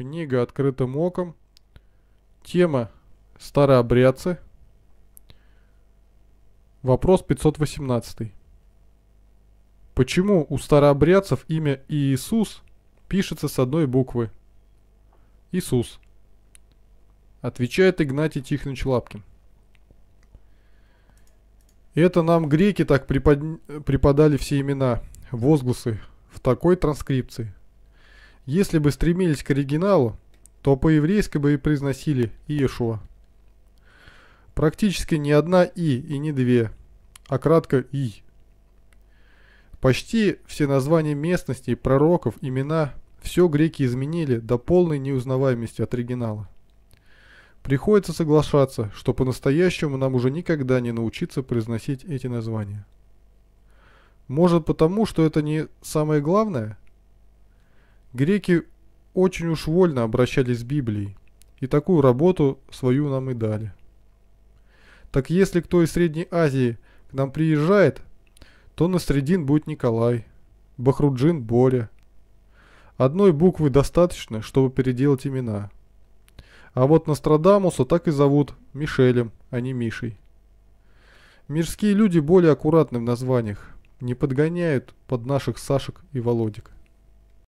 Книга «Открытым оком». Тема «Старообрядцы». Вопрос 518. Почему у старообрядцев имя Иисус пишется с одной буквы? Иисус. Отвечает Игнатий Тихонович Лапкин. Это нам греки так препод... преподали все имена, возгласы в такой транскрипции. Если бы стремились к оригиналу, то по-еврейски бы и произносили Иешуа. Практически ни одна «и» и не две, а кратко «и». Почти все названия местностей, пророков, имена – все греки изменили до полной неузнаваемости от оригинала. Приходится соглашаться, что по-настоящему нам уже никогда не научиться произносить эти названия. Может потому, что это не самое главное – Греки очень уж вольно обращались с Библией, и такую работу свою нам и дали. Так если кто из Средней Азии к нам приезжает, то на Средин будет Николай, Бахруджин – Боря. Одной буквы достаточно, чтобы переделать имена. А вот Нострадамуса так и зовут Мишелем, а не Мишей. Мирские люди более аккуратны в названиях, не подгоняют под наших Сашек и Володик.